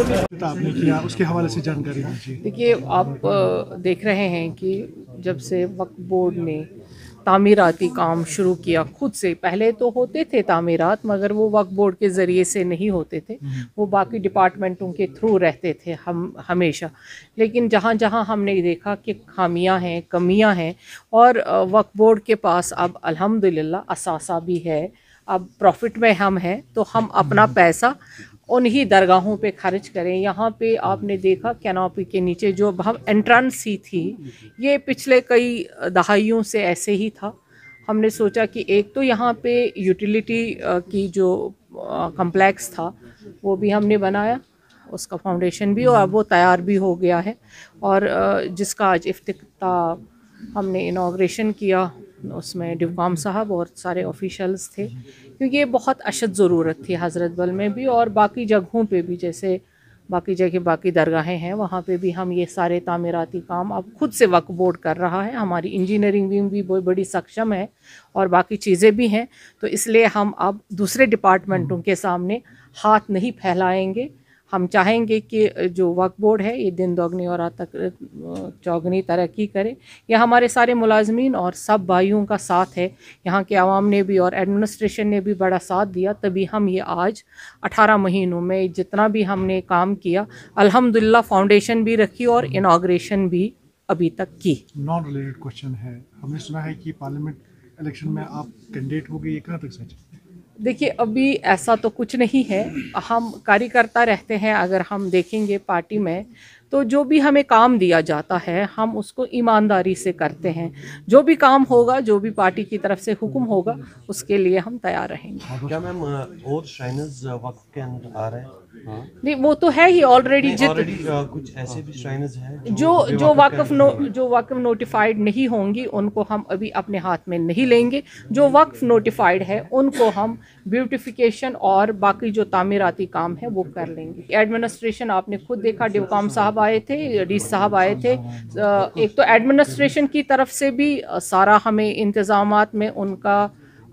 आपने किया उसके हवाले से जानकारी दीजिए देखिए आप देख रहे हैं कि जब से वक्त बोर्ड ने तामीराती काम शुरू किया खुद से पहले तो होते थे तामीरात मगर वो वक्त बोर्ड के ज़रिए से नहीं होते थे हम्म। वो बाकी डिपार्टमेंटों के थ्रू रहते थे हम हमेशा लेकिन जहाँ जहाँ हमने देखा कि खामियां हैं कमियां हैं और वक्त बोर्ड के पास अब अल्हम्दुलिल्लाह असासा भी है अब प्रॉफिट में हम हैं तो हम अपना हम्म। पैसा उन्हीं दरगाहों पे खर्च करें यहाँ पे आपने देखा कैनोपी के नीचे जो हम एंट्रेंस ही थी ये पिछले कई दहाइयों से ऐसे ही था हमने सोचा कि एक तो यहाँ पे यूटिलिटी की जो कम्प्लेक्स था वो भी हमने बनाया उसका फाउंडेशन भी और अब वो तैयार भी हो गया है और जिसका आज अफ्त हमने इनाग्रेशन किया उसमें डिवकॉम साहब और सारे ऑफिशल्स थे क्योंकि ये बहुत अशद ज़रूरत थी बल में भी और बाकी जगहों पे भी जैसे बाकी जगह बाकी दरगाहें हैं वहाँ पे भी हम ये सारे तामीराती काम अब खुद से वक्फ बोर्ड कर रहा है हमारी इंजीनियरिंग भी भी बहुत बड़ी सक्षम है और बाकी चीज़ें भी हैं तो इसलिए हम अब दूसरे डिपार्टमेंटों के सामने हाथ नहीं फैलाएंगे हम चाहेंगे कि जो वक्फ बोर्ड है ये दिन दोगनी और तक चौगनी तरक्की करे यह हमारे सारे मुलाजमीन और सब भाइयों का साथ है यहाँ के आवाम ने भी और एडमिनिस्ट्रेशन ने भी बड़ा साथ दिया तभी हम ये आज 18 महीनों में जितना भी हमने काम किया अल्हम्दुलिल्लाह फाउंडेशन भी रखी और इनाग्रेशन हम्म। भी अभी तक की नॉन रिलेटेड क्वेश्चन है हमने सुना है कि पार्लियामेंट इलेक्शन में आप कैंडिडेट हो गए ये कहाँ तक सच है देखिए अभी ऐसा तो कुछ नहीं है हम कार्यकर्ता रहते हैं अगर हम देखेंगे पार्टी में तो जो भी हमें काम दिया जाता है हम उसको ईमानदारी से करते हैं जो भी काम होगा जो भी पार्टी की तरफ से हुक्म होगा उसके लिए हम तैयार रहेंगे क्या मैम और श्राइनर्स वक्त के अंदर आ रहे हैं हाँ। नहीं वो तो है ही ऑलरेडी जित कुछ ऐसे भी श्राइनर्स हैं जो जो वाकफ नो जो वाकफ नोटिफाइड नहीं होंगी उनको हम अभी अपने हाथ में नहीं लेंगे जो वक्फ नोटिफाइड है उनको हम ब्यूटिफिकेशन और बाकी जो तामीराती काम है वो कर लेंगे एडमिनिस्ट्रेशन आपने खुद देखा डिवकाम अच्छा, अच्छा। साहब आए थे डी साहब आए थे एक तो एडमिनिस्ट्रेशन की तरफ से भी सारा हमें इंतज़ाम में उनका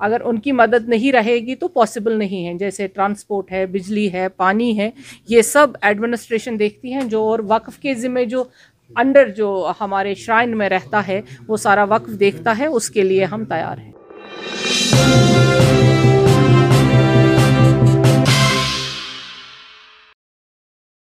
अगर उनकी मदद नहीं रहेगी तो पॉसिबल नहीं है जैसे ट्रांसपोर्ट है बिजली है पानी है ये सब एडमिनिस्ट्रेशन देखती हैं जो और वक्फ़ के ज़िम्मे जो अंडर जो हमारे श्राइन में रहता है वो सारा वक्फ देखता है उसके लिए हम तैयार हैं